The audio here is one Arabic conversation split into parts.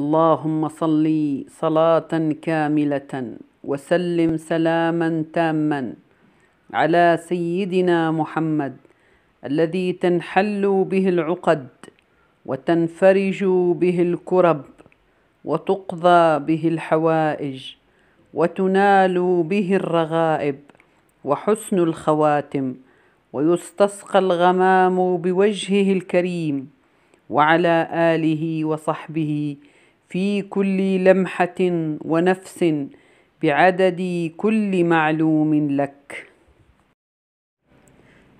اللهم صل صلاة كاملة وسلم سلاما تاما على سيدنا محمد الذي تنحل به العقد وتنفرج به الكرب وتقضى به الحوائج وتنال به الرغائب وحسن الخواتم ويستسقى الغمام بوجهه الكريم وعلى اله وصحبه في كل لمحة ونفس بعدد كل معلوم لك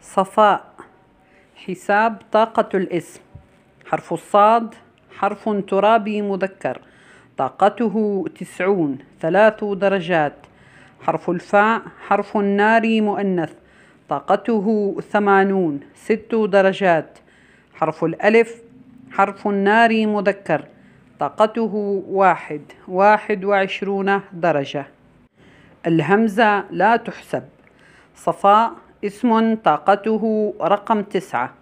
صفاء حساب طاقة الاسم حرف الصاد حرف ترابي مذكر طاقته تسعون ثلاث درجات حرف الفاء حرف النار مؤنث طاقته ثمانون ست درجات حرف الألف حرف النار مذكر طاقته واحد واحد وعشرون درجة الهمزة لا تحسب صفاء اسم طاقته رقم تسعة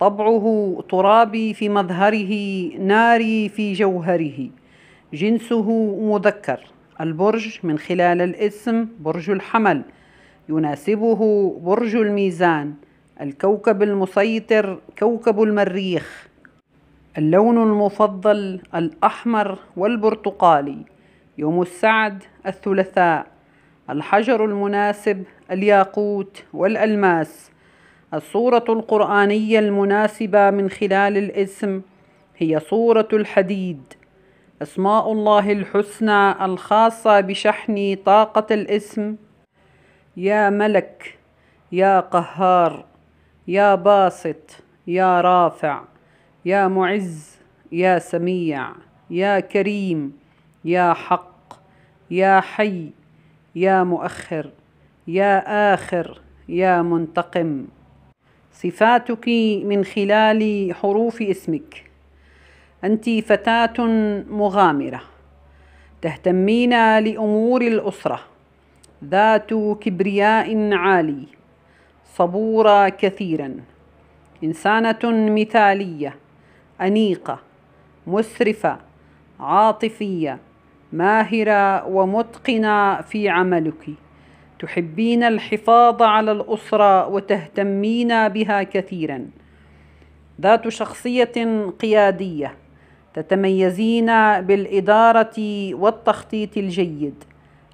طبعه ترابي في مظهره ناري في جوهره جنسه مذكر البرج من خلال الاسم برج الحمل يناسبه برج الميزان الكوكب المسيطر كوكب المريخ اللون المفضل الأحمر والبرتقالي يوم السعد الثلاثاء الحجر المناسب الياقوت والألماس الصورة القرآنية المناسبة من خلال الاسم هي صورة الحديد أسماء الله الحسنى الخاصة بشحن طاقة الاسم يا ملك يا قهار يا باسط يا رافع يا معز يا سميع يا كريم يا حق يا حي يا مؤخر يا آخر يا منتقم صفاتك من خلال حروف اسمك انت فتاه مغامره تهتمين لامور الاسره ذات كبرياء عالي صبوره كثيرا انسانه مثاليه أنيقة مسرفة عاطفية ماهرة ومتقنة في عملك تحبين الحفاظ على الأسرة وتهتمين بها كثيرا ذات شخصية قيادية تتميزين بالإدارة والتخطيط الجيد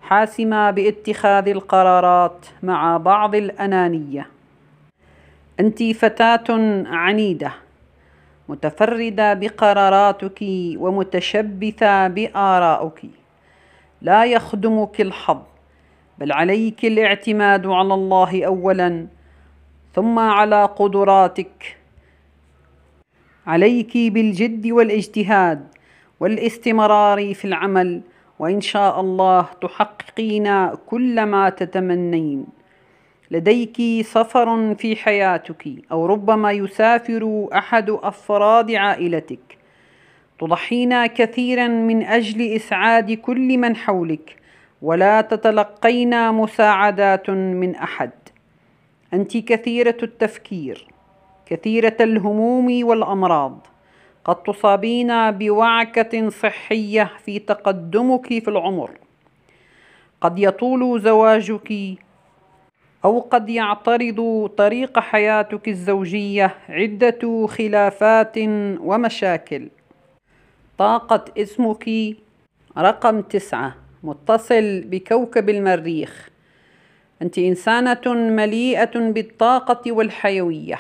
حاسمة باتخاذ القرارات مع بعض الأنانية أنت فتاة عنيدة متفردة بقراراتك ومتشبثة بآرائك لا يخدمك الحظ بل عليك الاعتماد على الله أولا ثم على قدراتك عليك بالجد والاجتهاد والاستمرار في العمل وإن شاء الله تحققين كل ما تتمنين لديك سفر في حياتك او ربما يسافر احد افراد عائلتك تضحين كثيرا من اجل اسعاد كل من حولك ولا تتلقين مساعدات من احد انت كثيره التفكير كثيره الهموم والامراض قد تصابين بوعكه صحيه في تقدمك في العمر قد يطول زواجك أو قد يعترض طريق حياتك الزوجية عدة خلافات ومشاكل طاقة اسمك رقم تسعة متصل بكوكب المريخ أنت إنسانة مليئة بالطاقة والحيوية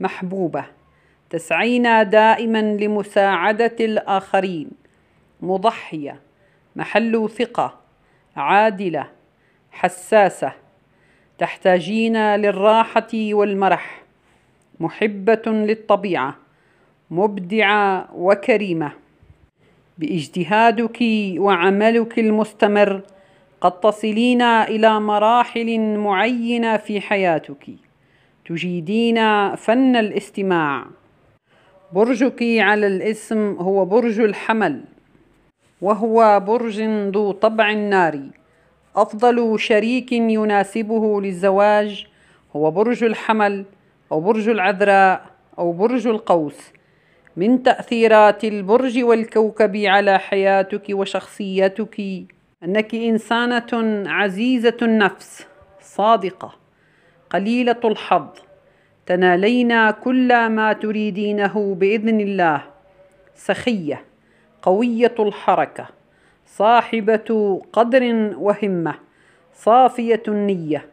محبوبة تسعين دائما لمساعدة الآخرين مضحية محل ثقة عادلة حساسة تحتاجين للراحة والمرح محبة للطبيعة مبدعة وكريمة باجتهادك وعملك المستمر قد تصلين إلى مراحل معينة في حياتك تجيدين فن الاستماع برجك على الاسم هو برج الحمل وهو برج ذو طبع ناري أفضل شريك يناسبه للزواج هو برج الحمل أو برج العذراء أو برج القوس من تأثيرات البرج والكوكب على حياتك وشخصيتك أنك إنسانة عزيزة النفس صادقة قليلة الحظ تنالين كل ما تريدينه بإذن الله سخية قوية الحركة صاحبة قدر وهمة صافية النية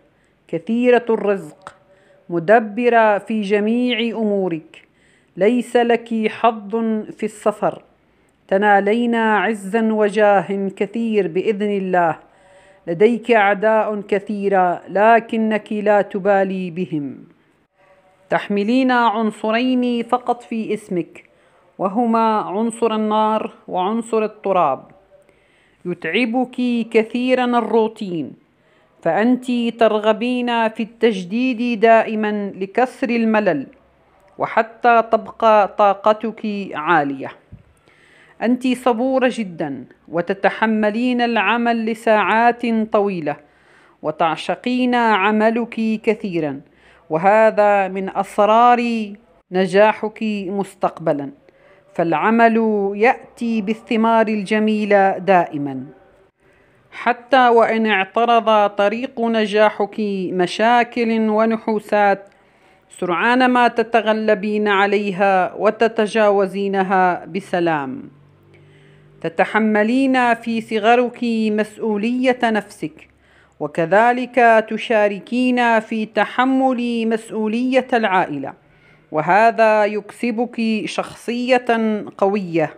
كثيرة الرزق مدبرة في جميع أمورك ليس لك حظ في السفر تنالينا عزا وجاه كثير بإذن الله لديك أعداء كثيرة لكنك لا تبالي بهم تحملين عنصرين فقط في اسمك وهما عنصر النار وعنصر التراب يتعبك كثيرا الروتين فانت ترغبين في التجديد دائما لكسر الملل وحتى تبقى طاقتك عاليه انت صبوره جدا وتتحملين العمل لساعات طويله وتعشقين عملك كثيرا وهذا من اسرار نجاحك مستقبلا فالعمل ياتي بالثمار الجميله دائما حتى وان اعترض طريق نجاحك مشاكل ونحوسات سرعان ما تتغلبين عليها وتتجاوزينها بسلام تتحملين في صغرك مسؤوليه نفسك وكذلك تشاركين في تحمل مسؤوليه العائله وهذا يكسبك شخصيه قويه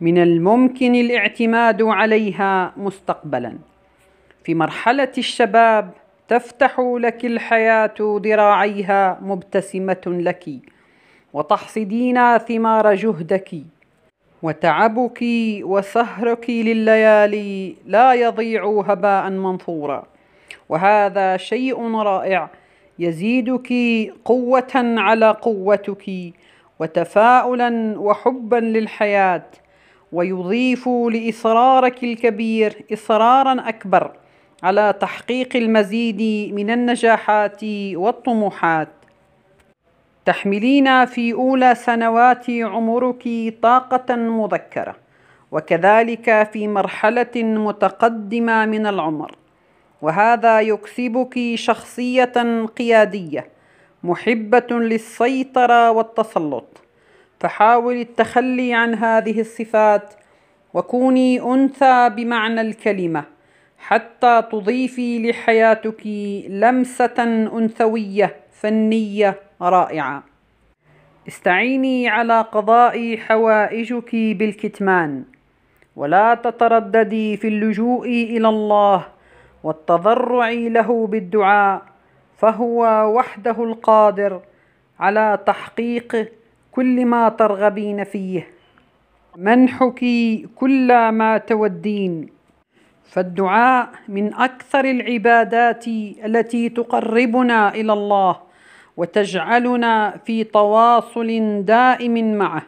من الممكن الاعتماد عليها مستقبلا في مرحله الشباب تفتح لك الحياه ذراعيها مبتسمه لك وتحصدين ثمار جهدك وتعبك وسهرك لليالي لا يضيع هباء منثورا وهذا شيء رائع يزيدك قوه على قوتك وتفاؤلا وحبا للحياه ويضيف لاصرارك الكبير اصرارا اكبر على تحقيق المزيد من النجاحات والطموحات تحملين في اولى سنوات عمرك طاقه مذكره وكذلك في مرحله متقدمه من العمر وهذا يكسبك شخصيه قياديه محبه للسيطره والتسلط فحاولي التخلي عن هذه الصفات وكوني انثى بمعنى الكلمه حتى تضيفي لحياتك لمسه انثويه فنيه رائعه استعيني على قضاء حوائجك بالكتمان ولا تترددي في اللجوء الى الله والتضرع له بالدعاء فهو وحده القادر على تحقيق كل ما ترغبين فيه منحك كل ما تودين فالدعاء من اكثر العبادات التي تقربنا الى الله وتجعلنا في تواصل دائم معه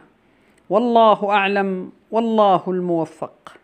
والله اعلم والله الموفق